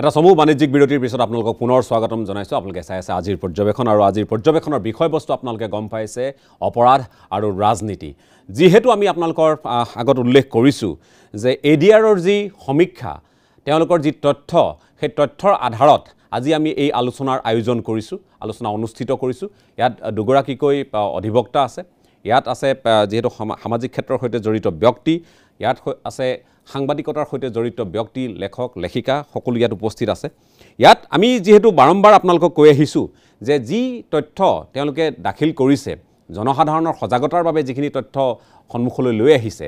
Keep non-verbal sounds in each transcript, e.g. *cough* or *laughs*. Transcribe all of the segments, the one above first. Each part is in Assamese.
এটা চমু বাণিজ্যিক বিৰতিৰ পিছত আপোনালোকক পুনৰ স্বাগতম জনাইছোঁ আপোনালোকে চাই আছে আজিৰ পৰ্যবেক্ষণ আৰু আজিৰ পৰ্যবেক্ষণৰ বিষয়বস্তু আপোনালোকে গম পাইছে অপৰাধ আৰু ৰাজনীতি যিহেতু আমি আপোনালোকৰ আগত উল্লেখ কৰিছোঁ যে এ ডি আৰৰ যি সমীক্ষা তেওঁলোকৰ যি তথ্য সেই তথ্যৰ আধাৰত আজি আমি এই আলোচনাৰ আয়োজন কৰিছোঁ আলোচনা অনুষ্ঠিত কৰিছোঁ ইয়াত দুগৰাকীকৈ অধিবক্তা আছে ইয়াত আছে যিহেতু সামাজিক ক্ষেত্ৰৰ সৈতে জড়িত ব্যক্তি ইয়াত আছে সাংবাদিকতাৰ সৈতে জড়িত ব্যক্তি লেখক লেখিকা সকলো ইয়াত উপস্থিত আছে ইয়াত আমি যিহেতু বাৰম্বাৰ আপোনালোকক কৈ আহিছোঁ যে যি তথ্য তেওঁলোকে দাখিল কৰিছে জনসাধাৰণৰ সজাগতাৰ বাবে যিখিনি তথ্য সন্মুখলৈ লৈ আহিছে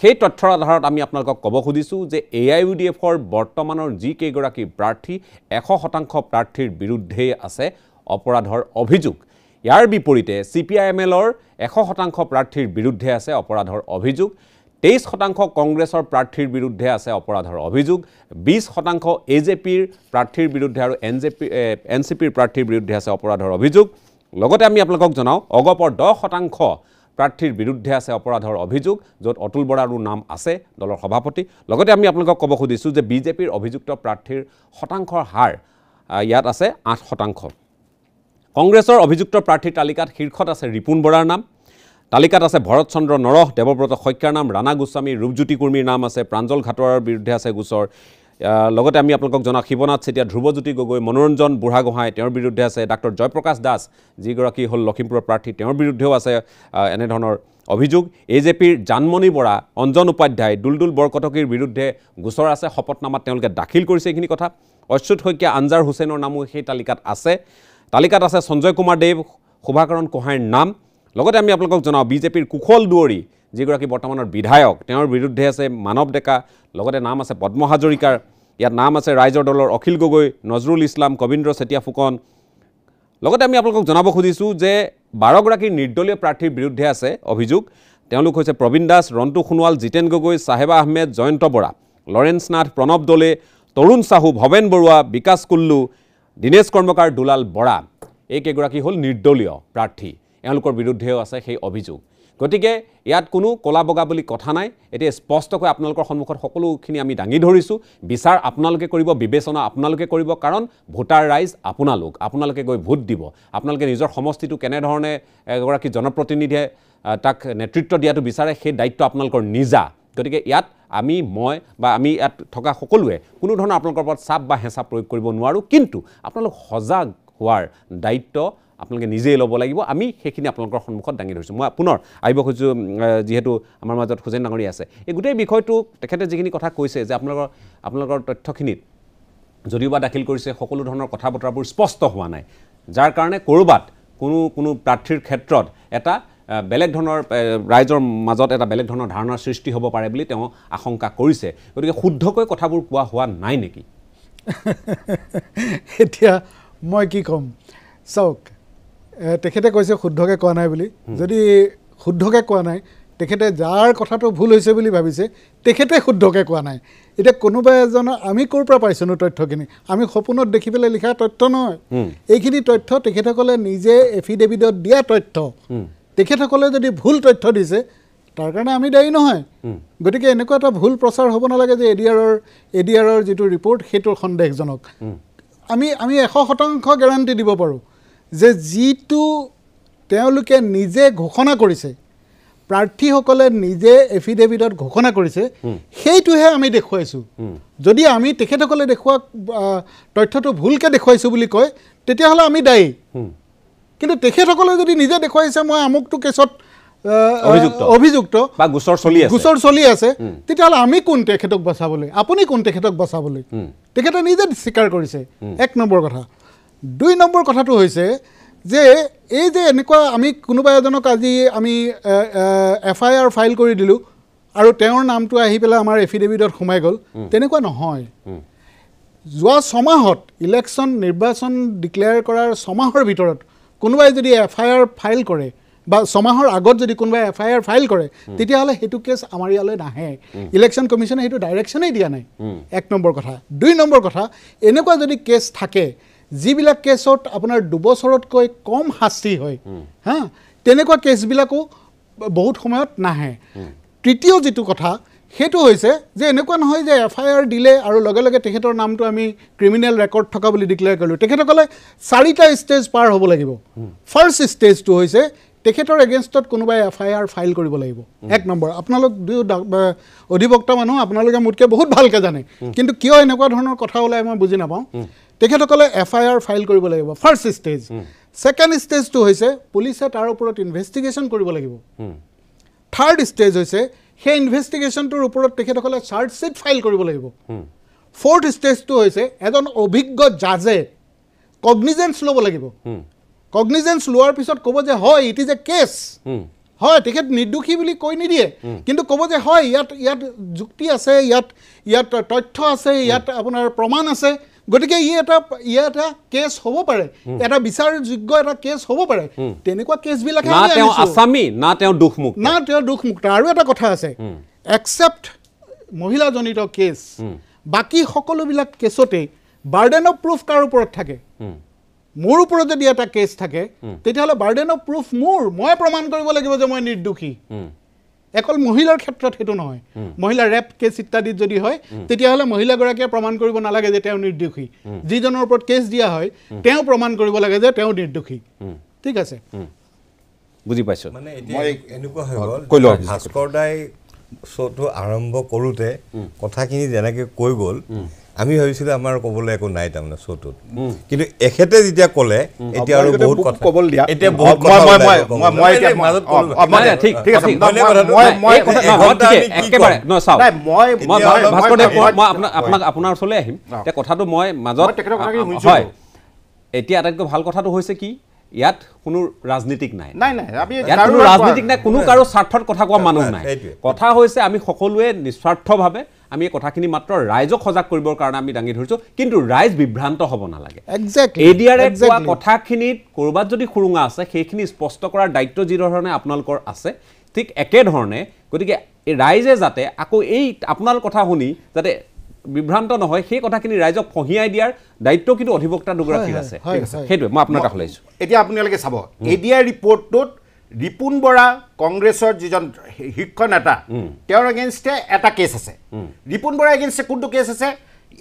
সেই তথ্যৰ আধাৰত আমি আপোনালোকক ক'ব খুজিছোঁ যে এ আই ইউ ডি এফৰ বৰ্তমানৰ যিকেইগৰাকী প্ৰাৰ্থী এশ শতাংশ প্ৰাৰ্থীৰ বিৰুদ্ধেই আছে অপৰাধৰ অভিযোগ ইয়াৰ বিপৰীতে চি পি আই এম এলৰ এশ শতাংশ প্ৰাৰ্থীৰ বিৰুদ্ধে আছে অপৰাধৰ অভিযোগ তেইছ শতাংশ কংগ্ৰেছৰ প্ৰাৰ্থীৰ বিৰুদ্ধে আছে অপৰাধৰ অভিযোগ বিছ শতাংশ এ জে পিৰ প্ৰাৰ্থীৰ বিৰুদ্ধে আৰু N J P N C পিৰ প্ৰাৰ্থীৰ বিৰুদ্ধে আছে অপৰাধৰ অভিযোগ লগতে আমি আপোনালোকক জনাওঁ অগপৰ দহ শতাংশ প্ৰাৰ্থীৰ বিৰুদ্ধে আছে অপৰাধৰ অভিযোগ য'ত অতুল বৰাৰো নাম আছে দলৰ সভাপতি লগতে আমি আপোনালোকক ক'ব খুজিছোঁ যে বিজেপিৰ অভিযুক্ত প্ৰাৰ্থীৰ শতাংশৰ হাৰ ইয়াত আছে আঠ শতাংশ কংগ্ৰেছৰ অভিযুক্ত প্ৰাৰ্থীৰ তালিকাত শীৰ্ষত আছে ৰিপুণ বৰাৰ নাম তালিকাত আছে ভৰত চন্দ্ৰ নৰহ দেৱব্ৰত শইকীয়াৰ নাম ৰাণা গোস্বামী ৰূপজ্যোতি কুৰ্মীৰ নাম আছে প্ৰাঞ্জল ঘাটোৱাৰ বিৰুদ্ধে আছে গোচৰ লগতে আমি আপোনালোকক জনাওঁ শিৱনাথ চেতিয়া ধ্ৰুৱজ্যোতি গগৈ মনোৰঞ্জন বুঢ়াগোহাঁই তেওঁৰ বিৰুদ্ধে আছে ডাক্তৰ জয়প্ৰকাশ দাস যিগৰাকী হ'ল লখিমপুৰৰ প্ৰাৰ্থী তেওঁৰ বিৰুদ্ধেও আছে এনেধৰণৰ অভিযোগ এ জে পিৰ জানমণি বৰা অঞ্জন উপাধ্যায় দুলদুল বৰকটকীৰ বিৰুদ্ধে গোচৰ আছে শপতনামাত তেওঁলোকে দাখিল কৰিছে এইখিনি কথা অচ্যুত শইকীয়া আঞ্জাৰ হুছেইনৰ নামো সেই তালিকাত আছে তালিকাত আছে সঞ্জয় কুমাৰ দেৱ শুভাকৰণ কোহাঁইৰ নাম লগতে আমি আপোনালোকক জনাওঁ বিজেপিৰ কুশল দুৱৰী যিগৰাকী বৰ্তমানৰ বিধায়ক তেওঁৰ বিৰুদ্ধে আছে মানৱ ডেকা লগতে নাম আছে পদ্ম হাজৰিকাৰ ইয়াত নাম আছে ৰাইজৰ দলৰ অখিল গগৈ নজৰুল ইছলাম কবিন্দ্ৰ চেতিয়া ফুকন লগতে আমি আপোনালোকক জনাব খুজিছোঁ যে বাৰগৰাকী নিৰ্দলীয় প্ৰাৰ্থীৰ বিৰুদ্ধে আছে অভিযোগ তেওঁলোক হৈছে প্ৰবীণ দাস ৰন্তু সোণোৱাল জিতেন গগৈ চাহেবা আহমেদ জয়ন্ত বৰা লৰেঞ্চ নাথ প্ৰণৱ দলে তৰুণ চাহু ভৱেন বৰুৱা বিকাশ কুল্লু দীনেশ কৰ্মকাৰ দুলাল বৰা এইকেইগৰাকী হ'ল নিৰ্দলীয় প্ৰাৰ্থী এওঁলোকৰ বিৰুদ্ধেও আছে সেই অভিযোগ গতিকে ইয়াত কোনো কলা বগা বুলি কথা নাই এতিয়া স্পষ্টকৈ আপোনালোকৰ সন্মুখত সকলোখিনি আমি দাঙি ধৰিছোঁ বিচাৰ আপোনালোকে কৰিব বিবেচনা আপোনালোকে কৰিব কাৰণ ভোটাৰ ৰাইজ আপোনালোক আপোনালোকে গৈ ভোট দিব আপোনালোকে নিজৰ সমষ্টিটো কেনেধৰণে এগৰাকী জনপ্ৰতিনিধিয়ে তাক নেতৃত্ব দিয়াটো বিচাৰে সেই দায়িত্ব আপোনালোকৰ নিজা গতিকে ইয়াত আমি মই বা আমি ইয়াত থকা সকলোৱে কোনো ধৰণৰ আপোনালোকৰ ওপৰত চাপ বা হেঁচা প্ৰয়োগ কৰিব নোৱাৰোঁ কিন্তু আপোনালোক সজাগ হোৱাৰ দায়িত্ব আপোনালোকে নিজেই ল'ব লাগিব আমি সেইখিনি আপোনালোকৰ সন্মুখত দাঙি ধৰিছোঁ মই পুনৰ আহিব খুজিছোঁ যিহেতু আমাৰ মাজত খোজেন ডাঙৰী আছে এই গোটেই বিষয়টো তেখেতে যিখিনি কথা কৈছে যে আপোনালোকৰ আপোনালোকৰ তথ্যখিনিত যদিওবা দাখিল কৰিছে সকলো ধৰণৰ কথা বতৰাবোৰ স্পষ্ট হোৱা নাই যাৰ কাৰণে ক'ৰবাত কোনো কোনো প্ৰাৰ্থীৰ ক্ষেত্ৰত এটা বেলেগ ধৰণৰ ৰাইজৰ মাজত এটা বেলেগ ধৰণৰ ধাৰণাৰ সৃষ্টি হ'ব পাৰে বুলি তেওঁ আশংকা কৰিছে গতিকে শুদ্ধকৈ কথাবোৰ কোৱা হোৱা নাই নেকি *laughs* এতিয়া মই কি ক'ম চাওক তেখেতে কৈছে শুদ্ধকৈ কোৱা নাই বুলি যদি শুদ্ধকৈ কোৱা নাই তেখেতে যাৰ কথাটো ভুল হৈছে বুলি ভাবিছে তেখেতে শুদ্ধকৈ কোৱা নাই এতিয়া কোনোবা এজনৰ আমি ক'ৰ পৰা পাইছোনো তথ্যখিনি আমি সপোনত দেখি পেলাই লিখা তথ্য নহয় এইখিনি তথ্য তেখেতসকলে নিজে এফিডেভিটত দিয়া তথ্য তেখেতসকলে যদি ভুল তথ্য দিছে তাৰ কাৰণে আমি দায়ী নহয় গতিকে এনেকুৱা এটা ভুল প্ৰচাৰ হ'ব নালাগে যে এ ডি আৰৰ এ ডি আৰৰ যিটো ৰিপৰ্ট সেইটো সন্দেহজনক আমি আমি এশ শতাংশ গেৰাণ্টি দিব পাৰোঁ যে যিটো তেওঁলোকে নিজে ঘোষণা কৰিছে প্ৰাৰ্থীসকলে নিজে এফিডেভিটত ঘোষণা কৰিছে সেইটোহে আমি দেখুৱাইছোঁ যদি আমি তেখেতসকলে দেখুৱা তথ্যটো ভুলকৈ দেখুৱাইছোঁ বুলি কয় তেতিয়াহ'লে আমি দায়ী কিন্তু তেখেতসকলে যদি নিজে দেখুৱাইছে মই আমুকটো কেছত অভিযুক্ত বা গোচৰ চলি গোচৰ চলি আছে তেতিয়াহ'লে আমি কোন তেখেতক বচাবলৈ আপুনি কোন তেখেতক বচাবলৈ তেখেতে নিজে স্বীকাৰ কৰিছে এক নম্বৰ কথা দুই নম্বৰ কথাটো হৈছে যে এই যে এনেকুৱা আমি কোনোবা এজনক আজি আমি এফ আই আৰ ফাইল কৰি দিলোঁ আৰু তেওঁৰ নামটো আহি পেলাই আমাৰ এফিডেভিটত সোমাই গ'ল তেনেকুৱা নহয় যোৱা ছমাহত ইলেকশ্যন নিৰ্বাচন ডিক্লেয়াৰ কৰাৰ ছমাহৰ ভিতৰত কোনোবাই যদি এফ আই আৰ ফাইল কৰে বা ছমাহৰ আগত যদি কোনোবাই এফ আই আৰ ফাইল কৰে তেতিয়াহ'লে সেইটো কেছ আমাৰ ইয়ালৈ নাহে ইলেকশ্যন কমিশ্যনে সেইটো ডাইৰেকশ্যনেই দিয়া নাই এক নম্বৰ কথা দুই নম্বৰ কথা এনেকুৱা যদি কেছ থাকে যিবিলাক কেছত আপোনাৰ দুবছৰতকৈ কম শাস্তি হয় হা তেনেকুৱা কেছবিলাকো বহুত সময়ত নাহে তৃতীয় যিটো কথা সেইটো হৈছে যে এনেকুৱা নহয় যে এফ আই আৰ দিলে আৰু লগে লগে তেখেতৰ নামটো আমি ক্ৰিমিনেল ৰেকৰ্ড থকা বুলি ডিক্লেয়াৰ কৰিলোঁ তেখেতসকলে চাৰিটা ষ্টেজ পাৰ হ'ব লাগিব ফাৰ্ষ্ট ষ্টেজটো হৈছে তেখেতৰ এগেইনষ্টত কোনোবাই এফ আই আৰ ফাইল কৰিব লাগিব এক নম্বৰ আপোনালোক দুয়ো অধিবক্তা মানুহ আপোনালোকে মোতকৈ বহুত ভালকৈ জানে কিন্তু কিয় এনেকুৱা ধৰণৰ কথা ওলাই মই বুজি নাপাওঁ তেখেতসকলে এফ আই আৰ ফাইল কৰিব লাগিব ফাৰ্ষ্ট ষ্টেজ ছেকেণ্ড ষ্টেজটো হৈছে পুলিচে তাৰ ওপৰত ইনভেষ্টিগেশ্যন কৰিব লাগিব থাৰ্ড ষ্টেজ হৈছে সেই ইনভেষ্টিগেশ্যনটোৰ ওপৰত তেখেতসকলে চাৰ্জশ্বীট ফাইল কৰিব লাগিব ফ'ৰ্থ ষ্টেজটো হৈছে এজন অভিজ্ঞ জাজে কগনিজেঞ্চ ল'ব লাগিব কগনিজেঞ্চ লোৱাৰ পিছত ক'ব যে হয় ইট ইজ এ কেছ হয় তেখেত নিৰ্দোষী বুলি কৈ নিদিয়ে কিন্তু ক'ব যে হয় ইয়াত ইয়াত যুক্তি আছে ইয়াত ইয়াত তথ্য আছে ইয়াত আপোনাৰ প্ৰমাণ আছে গতিকে ই এটা ই এটা কেছ হ'ব পাৰে এটা বিচাৰযোগ্য এটা কেছ হ'ব পাৰে তেনেকুৱা কেছবিলাক না তেওঁ দুখমুক্ত না তেওঁ দুখমুক্ত আৰু এটা কথা আছে একচেপ্ট মহিলাজনিত কেছ বাকী সকলোবিলাক কেছতেই বাৰ্ডেন অফ প্ৰুফ কাৰ ওপৰত থাকে মোৰ ওপৰত যদি এটা কেছ থাকে তেতিয়াহ'লে বাৰ্ডেন অফ প্ৰুফ মোৰ মই প্ৰমাণ কৰিব লাগিব যে মই নিৰ্দোষী অকল মহিলাৰ ক্ষেত্ৰত সেইটো নহয় মহিলাৰ ৰেপ কেছ ইত্যাদিত যদি হয় তেতিয়াহ'লে মহিলাগৰাকীয়ে প্ৰমাণ কৰিব নালাগে যে তেওঁ নিৰ্দোষী যিজনৰ ওপৰত কেছ দিয়া হয় তেওঁ প্ৰমাণ কৰিব লাগে যে তেওঁ নিৰ্দোষী ঠিক আছে বুজি পাইছো মানে ভাস্কৰ দাই শ্ব'টো আৰম্ভ কৰোঁতে কথাখিনি যেনেকৈ কৈ গ'ল আমি ভাবিছিলোঁ আমাৰ ক'বলৈ একো নাই তাৰমানে শ্ব'টোত কিন্তু এখেতে যেতিয়া ক'লে এতিয়া আৰু বহুত আপোনাৰ ওচৰলৈ আহিম এতিয়া কথাটো মই মাজত হয় এতিয়া আটাইতকৈ ভাল কথাটো হৈছে কি ইয়াত কোনো ৰাজনীতিক নাই নাই ইয়াত কোনো ৰাজনীতিক নাই কোনো কাৰো স্বাৰ্থত কথা কোৱা মানুহ নাই কথা হৈছে আমি সকলোৱে নিস্বাৰ্থভাৱে আমি এই কথাখিনি মাত্ৰ ৰাইজক সজাগ কৰিবৰ কাৰণে আমি দাঙি ধৰিছোঁ কিন্তু ৰাইজ বিভ্ৰান্ত হ'ব নালাগে এ ডি আৰ এফ কোৱা কথাখিনিত ক'ৰবাত যদি সুৰুঙা আছে সেইখিনি স্পষ্ট কৰাৰ দায়িত্ব যিধৰণে আপোনালোকৰ আছে ঠিক একেধৰণে গতিকে ৰাইজে যাতে আকৌ এই আপোনাৰ কথা শুনি যাতে বিভ্ৰান্ত নহয় সেই কথাখিনি ৰাইজক ফঁহিয়াই দিয়াৰ দায়িত্ব কিন্তু অধিবক্তা দুগৰাকী আছে সেইটোৱে মই আপোনাৰ কাষলৈ আহিছোঁ এতিয়া আপোনালোকে চাব এ ডি আই ৰিপৰ্টটোত ৰিপুণ বৰা কংগ্ৰেছৰ যিজন শিক্ষ নেতা তেওঁৰ এগেইনষ্টে এটা কেছ আছে ৰিপুণ বৰা এগেইনষ্টে কোনটো কেছ আছে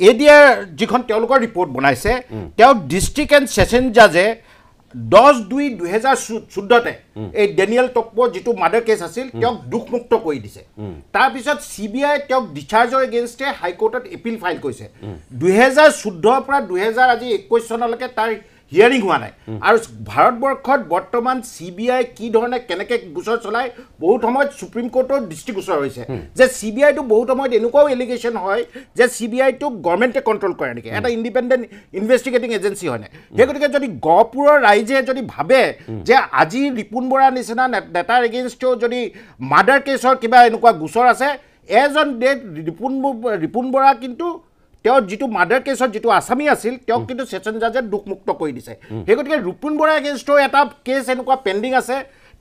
এ ডি আৰ যিখন তেওঁলোকৰ ৰিপৰ্ট বনাইছে তেওঁ ডিষ্ট্ৰিক্ট এণ্ড ছেচন জাজে দহ দুই দুহেজাৰ চৈধ্যতে এই ডেনিয়েল টকপ' যিটো মাৰ্ডাৰ কেছ আছিল তেওঁক দুখমুক্ত কৰি দিছে তাৰপিছত চি বি আই তেওঁক ডিচাৰ্জৰ এগেইনষ্টে হাইকোৰ্টত এপিল ফাইল কৰিছে দুহেজাৰ চৈধ্যৰ পৰা দুহেজাৰ আজি একৈছ চনলৈকে তাৰ হিয়াৰিং হোৱা নাই আৰু ভাৰতবৰ্ষত বৰ্তমান চি বি আই কি ধৰণে কেনেকৈ গোচৰ চলায় বহুত সময়ত চুপ্ৰিম কোৰ্টৰ দৃষ্টিগোচৰ হৈছে যে চি বি আইটো বহুত সময়ত এনেকুৱাও এলিগেশ্যন হয় যে চি বি আইটোক গভৰ্ণমেণ্টে কণ্ট্ৰল কৰে নেকি এটা ইণ্ডিপেণ্ডেণ্ট ইনভেষ্টিগেটিং এজেঞ্চি হয়নে সেই গতিকে যদি গহপুৰৰ ৰাইজে যদি ভাবে যে আজি ৰিপুণ বৰাৰ নিচিনা নেতাৰ এগেইনষ্টেও যদি মাৰ্ডাৰ কেছৰ কিবা এনেকুৱা গোচৰ আছে এজন ডেট ৰিপুণ ৰিপুণ বৰা কিন্তু তেওঁ যিটো মাডাৰ কেছত যিটো আছামী আছিল তেওঁক কিন্তু ছেচন জাজে দুখমুক্ত কৰি দিছে সেই গতিকে ৰূপুন বৰা এগেইনষ্টৰ এটা কেছ এনেকুৱা পেণ্ডিং আছে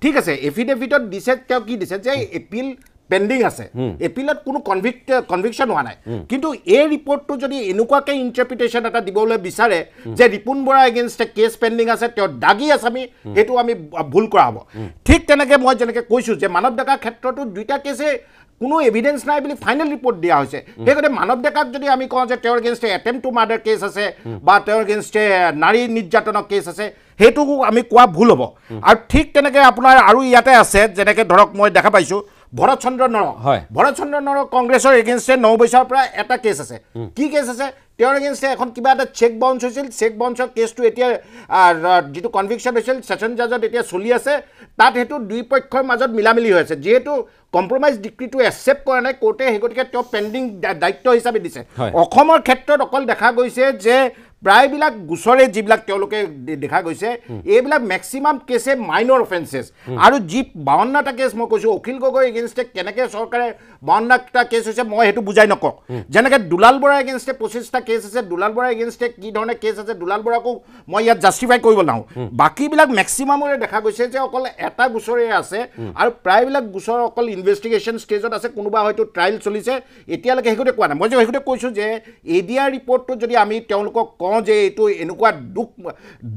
ঠিক আছে এফিডেভিটত দিছে তেওঁ কি দিছে যে এপিল পেণ্ডিং আছে এপিলত কোনো কনভিক্ট কনভিকশ্যন হোৱা নাই কিন্তু এই ৰিপৰ্টটো যদি এনেকুৱাকৈ ইণ্টাৰপ্ৰিটেশ্যন এটা দিবলৈ বিচাৰে যে ৰিপুণ বৰা এগেইনষ্টে কেছ পেণ্ডিং আছে তেওঁ দাগি আছে আমি সেইটো আমি ভুল কৰা হ'ব ঠিক তেনেকৈ মই যেনেকৈ কৈছোঁ যে মানৱ ডেকাৰ ক্ষেত্ৰতো দুয়োটা কেছে কোনো এভিডেঞ্চ নাই বুলি ফাইনেল ৰিপৰ্ট দিয়া হৈছে সেই গতিকে মানৱ ডেকাক যদি আমি কওঁ যে তেওঁৰ এগেইনষ্টে এটেম টু মাৰ্ডাৰ কেছ আছে বা তেওঁৰ এগেইনষ্টে নাৰী নিৰ্যাতনৰ কেছ আছে সেইটো আমি কোৱা ভুল হ'ব আৰু ঠিক তেনেকৈ আপোনাৰ আৰু ইয়াতে আছে যেনেকৈ ধৰক মই দেখা পাইছোঁ ভৰতচন্দ্ৰ নৰ হয় ভৰতচন্দ্ৰ নৰ কংগ্ৰেছৰ এগেইনষ্টে ন বছৰৰ পৰা এটা কেছ আছে কি কেছ আছে তেওঁৰ এগেইনষ্টে এখন কিবা এটা চেক বাউঞ্চ হৈছিল চেক বাউন্সৰ কেছটো এতিয়া যিটো কনভিকশ্যন হৈছিল ছেশ্যন জাজত এতিয়া চলি আছে তাত সেইটো দুই পক্ষৰ মাজত মিলামিলি হৈ আছে যিহেতু কম্প্ৰমাইজ ডিগ্ৰীটো একচেপ্ট কৰা নাই কৰ্টে সেই গতিকে তেওঁ পেণ্ডিং দায়িত্ব হিচাপে দিছে অসমৰ ক্ষেত্ৰত অকল দেখা গৈছে যে প্ৰায়বিলাক গোচৰে যিবিলাক তেওঁলোকে দেখা গৈছে এইবিলাক মেক্সিমাম কেছে মাইনৰ অফেন্সেছ আৰু যি বাৱন্নটা কেছ মই কৈছোঁ অখিল গগৈ এগেইনষ্টে কেনেকৈ চৰকাৰে বাৱন্নটা কেছ হৈছে মই সেইটো বুজাই নকওঁ যেনেকৈ দুলাল বৰা এগেইনষ্টে পঁচিছটা কেছ আছে দুলাল বৰা এগেইনষ্টে কি ধৰণে কেছ আছে দুলাল বৰাকো মই ইয়াত জাষ্টিফাই কৰিব নাও বাকীবিলাক মেক্সিমামৰে দেখা গৈছে যে অকল এটা গোচৰে আছে আৰু প্ৰায়বিলাক গোচৰ অকল ইনভেষ্টিগেশ্যন ষ্টেজত আছে কোনোবা হয়তো ট্ৰায়েল চলিছে এতিয়ালৈকে সেইটোতে কোৱা নাই মই যে সেইটোতে কৈছোঁ যে এ ডি আৰ ৰিপৰ্টটো যদি আমি তেওঁলোকক কওঁ কওঁ যে এইটো এনেকুৱা দুখ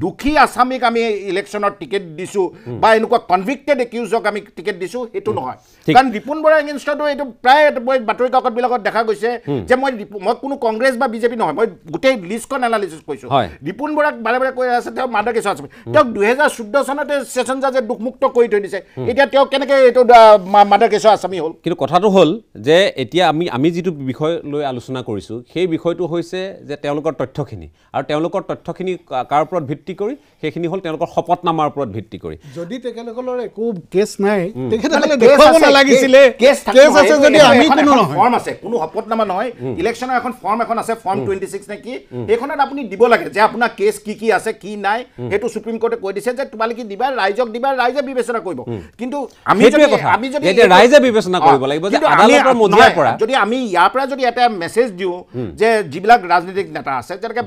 দুখী আছামীক আমি ইলেকশ্যনত টিকেট দিছোঁ বা এনেকুৱা কনভিক্টেড একিউজক আমি টিকেট দিছোঁ সেইটো নহয় কাৰণ ৰিপুণ বৰা এগেইনষ্টতো এইটো প্ৰায় মই বাতৰি কাকতবিলাকত দেখা গৈছে যে মই মই কোনো কংগ্ৰেছ বা বিজেপি নহয় মই গোটেই লিষ্টখন এনালাইচিছ কৈছোঁ ৰিপুণ বৰাক বাৰে বাৰে কৈ আছে তেওঁ মাদক কেছ আছামী তেওঁক দুহেজাৰ চৈধ্য চনতে ছেচন জাজে দুখমুক্ত কৰি থৈ দিছে এতিয়া তেওঁ কেনেকৈ এইটো মাদক কেছ আছামী হ'ল কিন্তু কথাটো হ'ল যে এতিয়া আমি আমি যিটো বিষয় লৈ আলোচনা কৰিছোঁ সেই বিষয়টো হৈছে যে তেওঁলোকৰ তথ্যখিনি আৰু তেওঁলোকৰ তথ্যখিনি কাৰ ওপৰত ভিত্তি কৰি সেইখিনি হ'ল তেওঁলোকৰ শপতনামাৰ ওপৰত ভিত্তি কৰি যদি তেখেতসকলৰ একো কেছ নাই তেখেতসকলে কৈ দিছে যে তোমালোকে দিবা ৰাইজক দিবা ৰাইজে বিবেচনা কৰিব কিন্তু আমি ইয়াৰ পৰা যদি এটা মেছেজ দিওঁ যে যিবিলাক ৰাজনৈতিক নেতা আছে যেনেকৈ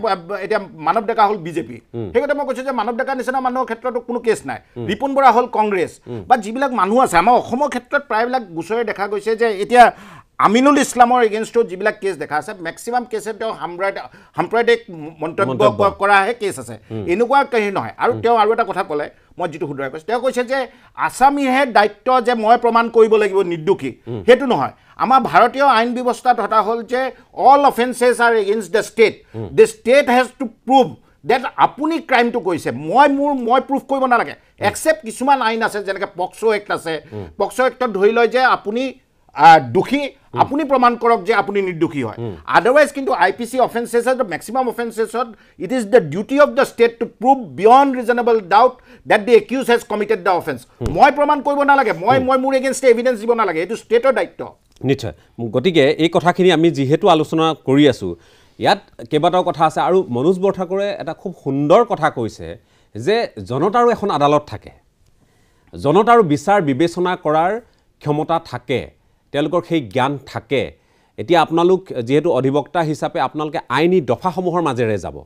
এতিয়া মানৱ ডেকা হ'ল বিজেপি সেইগতে মই কৈছোঁ যে মানৱ ডেকা নিচিনা মানুহৰ ক্ষেত্ৰতো কোনো কেছ নাই ৰিপুন বৰা হ'ল কংগ্ৰেছ বা যিবিলাক মানুহ আছে আমাৰ অসমৰ ক্ষেত্ৰত প্ৰায়বিলাক গোচৰে দেখা গৈছে যে এতিয়া আমিনুল ইছলামৰ এগেইনষ্টো যিবিলাক কেছ দেখা আছে মেক্সিমাম কেছে তেওঁ সাম্প্ৰদায়িক মন্তব্য কৰাহে কেছ আছে এনেকুৱা হেৰি নহয় আৰু তেওঁ আৰু এটা কথা ক'লে মই যিটো সুধৰাই কৈছোঁ তেওঁ কৈছে যে আছামীহে দায়িত্ব যে মই প্ৰমাণ কৰিব লাগিব নিৰ্দোষী সেইটো নহয় আমাৰ ভাৰতীয় আইন ব্যৱস্থাত হতা হ'ল যে all offences are against the state the state has to prove that আপুনি ক্ৰাইমটো কৰিছে মই মোৰ মই প্ৰুভ কৰিব নালাগে একচেপ্ট কিছুমান আইন আছে যেনেকৈ পক্স' এক্ট আছে পক্স এক্টত ধৰি লয় যে আপুনি দোষী আপুনি প্ৰমাণ কৰক যে আপুনি নিৰ্দোষী হয় আদাৰৱাইজ কিন্তু আই পি চি অফেন্সেছত মেক্সিমাম অফেন্সেছত it is the duty of the state to prove beyond reasonable doubt that the accused has committed the offence মই প্ৰমাণ কৰিব নালাগে মই hmm. মই মোৰ এগেইনষ্টে এভিডেঞ্চ দিব নালাগে এইটো ষ্টেটৰ দায়িত্ব নিশ্চয় গতিকে এই কথাখিনি আমি যিহেতু আলোচনা কৰি আছোঁ ইয়াত কেইবাটাও কথা আছে আৰু মনোজ বৰঠাকুৰে এটা খুব সুন্দৰ কথা কৈছে যে জনতাৰো এখন আদালত থাকে জনতাৰো বিচাৰ বিবেচনা কৰাৰ ক্ষমতা থাকে তেওঁলোকৰ সেই জ্ঞান থাকে এতিয়া আপোনালোক যিহেতু অধিবক্তা হিচাপে আপোনালোকে আইনী দফাসমূহৰ মাজেৰে যাব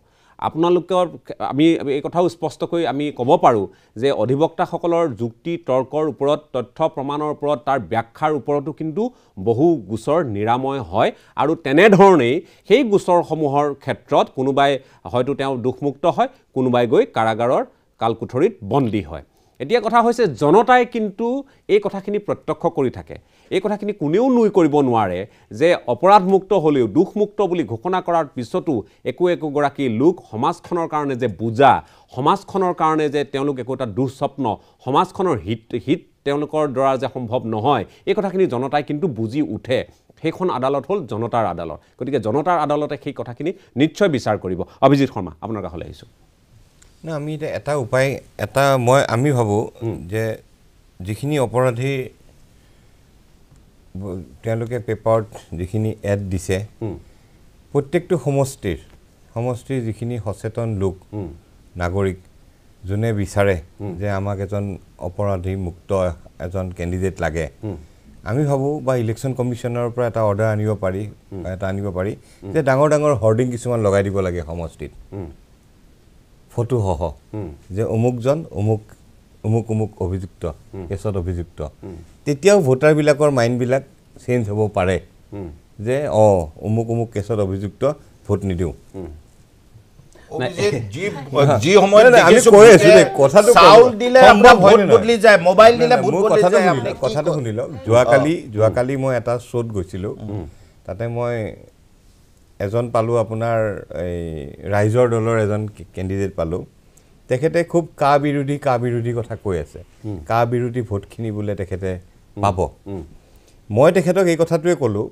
আপোনালোকৰ আমি এই কথাও স্পষ্টকৈ আমি ক'ব পাৰোঁ যে অধিবক্তাসকলৰ যুক্তি তৰ্কৰ ওপৰত তথ্য প্ৰমাণৰ ওপৰত তাৰ ব্যাখ্যাৰ ওপৰতো কিন্তু বহু গোচৰ নিৰাময় হয় আৰু তেনেধৰণেই সেই গোচৰসমূহৰ ক্ষেত্ৰত কোনোবাই হয়তো তেওঁ দুখমুক্ত হয় কোনোবাই গৈ কাৰাগাৰৰ কালকুঠৰিত বন্দী হয় এতিয়া কথা হৈছে জনতাই কিন্তু এই কথাখিনি প্ৰত্যক্ষ কৰি থাকে এই কথাখিনি কোনেও নুই কৰিব নোৱাৰে যে অপৰাধমুক্ত হ'লেও দুখমুক্ত বুলি ঘোষণা কৰাৰ পিছতো একো একোগৰাকী লোক সমাজখনৰ কাৰণে যে বুজা সমাজখনৰ কাৰণে যে তেওঁলোক একো এটা দুঃস্বপ্ন সমাজখনৰ হিত হিত তেওঁলোকৰ দ্বাৰা যে সম্ভৱ নহয় এই কথাখিনি জনতাই কিন্তু বুজি উঠে সেইখন আদালত হ'ল জনতাৰ আদালত গতিকে জনতাৰ আদালতে সেই কথাখিনি নিশ্চয় বিচাৰ কৰিব অভিজিত শৰ্মা আপোনাৰ কাষলৈ আহিছোঁ ন আমি এতিয়া এটা উপায় এটা মই আমি ভাবোঁ যে যিখিনি অপৰাধী তেওঁলোকে পেপাৰত যিখিনি এড দিছে প্ৰত্যেকটো সমষ্টিৰ সমষ্টিৰ যিখিনি সচেতন লোক নাগৰিক যোনে বিচাৰে যে আমাক এজন অপৰাধী মুক্ত এজন কেণ্ডিডেট লাগে আমি ভাবোঁ বা ইলেকশ্যন কমিশ্যনৰ পৰা এটা অৰ্ডাৰ আনিব পাৰি এটা আনিব পাৰি যে ডাঙৰ ডাঙৰ হৰ্ডিং কিছুমান লগাই দিব লাগে সমষ্টিত ফটোসহ যে অমুকজন অমুক অমুক অমুক অভিযুক্ত কেছত অভিযুক্ত তেতিয়াও ভোটাৰবিলাকৰ মাইণ্ডবিলাক চেঞ্জ হ'ব পাৰে যে অ অমুক অমুক কেছত অভিযুক্ত ভোট নিদিওঁ কথাটো শুনি লওক যোৱাকালি যোৱাকালি মই এটা শ্ব'ত গৈছিলোঁ তাতে মই এজন পালোঁ আপোনাৰ এই ৰাইজৰ দলৰ এজন কেণ্ডিডেট পালোঁ তেখেতে খুব কা বিৰোধী কা বিৰোধী কথা কৈ আছে কা বিৰোধী ভোটখিনি বোলে তেখেতে পাব মই তেখেতক এই কথাটোৱে ক'লোঁ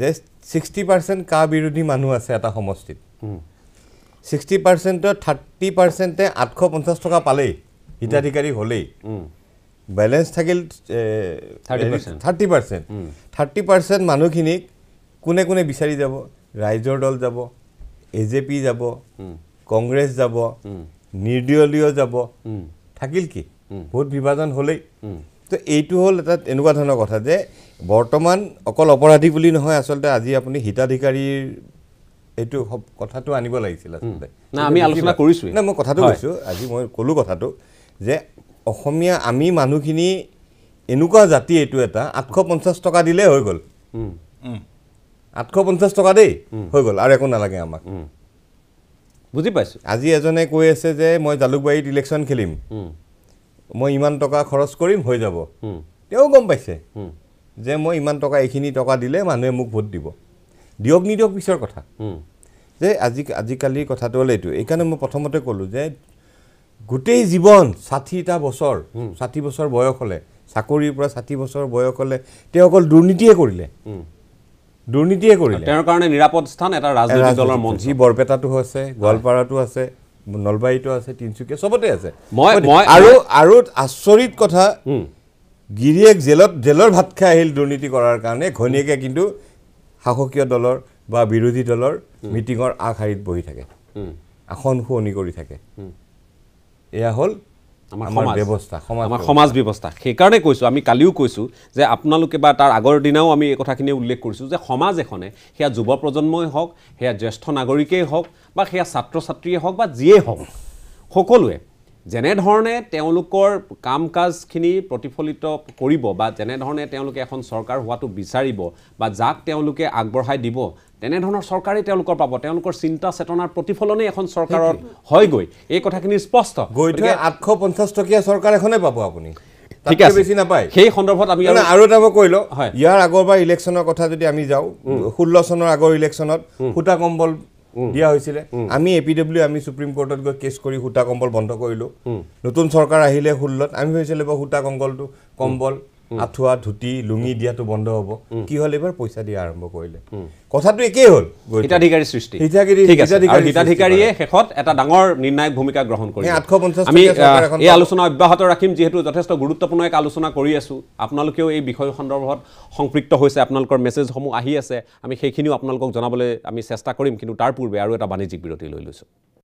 যে ছিক্সটি পাৰ্চেণ্ট কা বিৰোধী মানুহ আছে এটা সমষ্টিত ছিক্সটি পাৰ্চেণ্টৰ থাৰ্টি পাৰ্চেণ্টে আঠশ পঞ্চাছ টকা পালেই হিতাধিকাৰী হ'লেই বেলেঞ্চ থাকিল থাৰ্টি পাৰ্চেণ্ট থাৰ্টি পাৰ্চেণ্ট মানুহখিনিক কোনে কোনে বিচাৰি যাব ৰাইজৰ দল যাব এ জে পি যাব কংগ্ৰেছ যাব নিৰ্দলীয় যাব থাকিল কি ভোট বিভাজন হ'লেই তো এইটো হ'ল এটা এনেকুৱা ধৰণৰ কথা যে বৰ্তমান অকল অপৰাধী বুলি নহয় আচলতে আজি আপুনি হিতাধিকাৰীৰ এইটো কথাটো আনিব লাগিছিল আচলতে মই কথাটো কৈছোঁ আজি মই ক'লোঁ কথাটো যে অসমীয়া আমি মানুহখিনি এনেকুৱা জাতি এইটো এটা আঠশ পঞ্চাছ টকা দিলে হৈ গ'ল আঠশ পঞ্চাছ টকা দেই হৈ গ'ল আৰু একো নালাগে আমাক বুজি পাইছোঁ আজি এজনে কৈ আছে যে মই জালুকবাৰীত ইলেকশ্যন খেলিম মই ইমান টকা খৰচ কৰিম হৈ যাব তেওঁ গম পাইছে যে মই ইমান টকা এইখিনি টকা দিলে মানুহে মোক ভোট দিব দিয়ক নিদিয়ক পিছৰ কথা যে আজি আজিকালিৰ কথাটো হ'লে এইটো এইকাৰণে মই প্ৰথমতে ক'লোঁ যে গোটেই জীৱন ষাঠিটা বছৰ ষাঠি বছৰ বয়স হ'লে চাকৰিৰ পৰা ষাঠি বছৰ বয়স হ'লে তেওঁ অকল দুৰ্নীতিয়ে কৰিলে দুৰ্নীতিয়ে কৰলে তেওঁৰ কাৰণে নিৰাপদ স্থান এটা ৰাজনৈতিক দলেৰ মঞ্চ জি বৰপেটাটো আছে গলপাড়াটো আছে নলবাইটো আছে তিনিচুকীয়া চবতে আছে মই মই আৰু আৰু আচৰিত কথা গিৰিয়েক জেলত জেলৰ ভাত খাই আহিল দুৰ্নীতি কৰাৰ কাৰণে ঘনীয়েকে কিন্তু শাসকীয় দলৰ বা বিৰোধী দলৰ মিটিঙৰ আগশাৰীত বহি থাকে আসন শুৱনি কৰি থাকে এয়া হ'ল আমাৰ সমাজ ব্যৱস্থা সমাজ আমাৰ সমাজ ব্যৱস্থা সেইকাৰণে কৈছোঁ আমি কালিও কৈছোঁ যে আপোনালোকে বা তাৰ আগৰ দিনাও আমি এই কথাখিনি উল্লেখ কৰিছোঁ যে সমাজ এখনে সেয়া যুৱ প্ৰজন্মই হওক সেয়া জ্যেষ্ঠ নাগৰিকেই হওক বা সেয়া ছাত্ৰ ছাত্ৰীয়ে হওক বা যিয়েই হওক সকলোৱে যেনেধৰণে তেওঁলোকৰ কাম কাজখিনি প্ৰতিফলিত কৰিব বা যেনেধৰণে তেওঁলোকে এখন চৰকাৰ হোৱাটো বিচাৰিব বা যাক তেওঁলোকে আগবঢ়াই দিব তেনেধৰণৰ চৰকাৰেই তেওঁলোকৰ পাব তেওঁলোকৰ চিন্তা চেতনাৰ প্ৰতিফলনেই এখন চৰকাৰত হয়গৈ এই কথাখিনি স্পষ্ট গৈ থৈ আঠশ পঞ্চাছ টকীয়া চৰকাৰ এখনেই পাব আপুনি ঠিক আছে বেছি নাপায় সেই সন্দৰ্ভত আমি আৰু এটা মই কৈ লওঁ ইয়াৰ আগৰবাৰ ইলেকশ্যনৰ কথা যদি আমি যাওঁ ষোল্ল চনৰ আগৰ ইলেকশ্যনত সূতা কম্বল দিয়া হৈছিলে আমি এ পি ডাব্লিউ আমি চুপ্ৰিম কোৰ্টত গৈ কেছ কৰি সূতা কম্বল বন্ধ কৰিলো নতুন চৰকাৰ আহিলে ষোল্লত আমি ভাবিছিলোঁ সূতা কম্বলটো কম্বল আঁঠুৱা ধুতি লুঙি দিয়াটো বন্ধ হ'ব কি হ'ল এইবাৰ পইচা দিয়া আৰম্ভ কৰিলে কথাটো একেই হ'ল হিতাধিকাৰী সৃষ্টি হিতাধিকাৰীয়ে শেষত এটা ডাঙৰ নিৰ্ণায়ক ভূমিকা গ্ৰহণ কৰিলে আঠশ পঞ্চাছ আমি এই আলোচনা অব্যাহত ৰাখিম যিহেতু যথেষ্ট গুৰুত্বপূৰ্ণ এক আলোচনা কৰি আছো আপোনালোকেও এই বিষয় সন্দৰ্ভত সম্পৃক্ত হৈছে আপোনালোকৰ মেছেজসমূহ আহি আছে আমি সেইখিনিও আপোনালোকক জনাবলৈ আমি চেষ্টা কৰিম কিন্তু তাৰ পূৰ্বে আৰু এটা বাণিজ্যিক বিৰতি লৈ লৈছোঁ